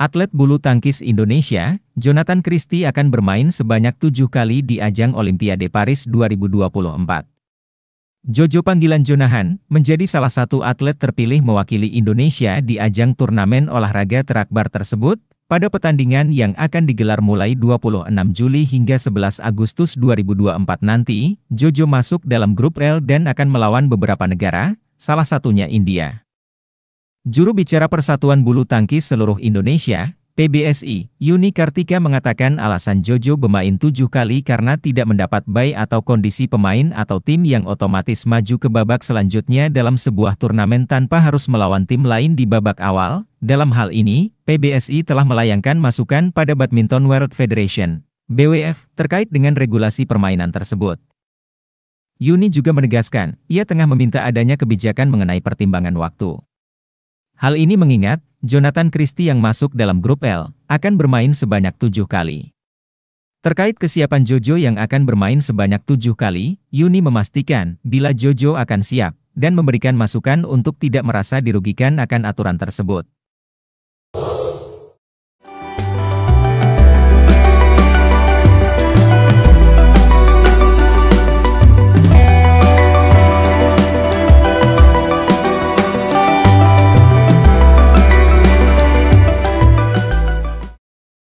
Atlet bulu tangkis Indonesia, Jonathan Christie akan bermain sebanyak tujuh kali di ajang Olimpiade Paris 2024. Jojo panggilan Jonahan menjadi salah satu atlet terpilih mewakili Indonesia di ajang turnamen olahraga terakbar tersebut pada pertandingan yang akan digelar mulai 26 Juli hingga 11 Agustus 2024 nanti, Jojo masuk dalam grup rel dan akan melawan beberapa negara, salah satunya India. Juru bicara Persatuan Bulu Tangkis Seluruh Indonesia, PBSI, Yuni Kartika mengatakan alasan Jojo bermain tujuh kali karena tidak mendapat buy atau kondisi pemain atau tim yang otomatis maju ke babak selanjutnya dalam sebuah turnamen tanpa harus melawan tim lain di babak awal. Dalam hal ini, PBSI telah melayangkan masukan pada Badminton World Federation, BWF, terkait dengan regulasi permainan tersebut. Yuni juga menegaskan, ia tengah meminta adanya kebijakan mengenai pertimbangan waktu. Hal ini mengingat, Jonathan Christie yang masuk dalam grup L, akan bermain sebanyak tujuh kali. Terkait kesiapan Jojo yang akan bermain sebanyak tujuh kali, Yuni memastikan bila Jojo akan siap, dan memberikan masukan untuk tidak merasa dirugikan akan aturan tersebut.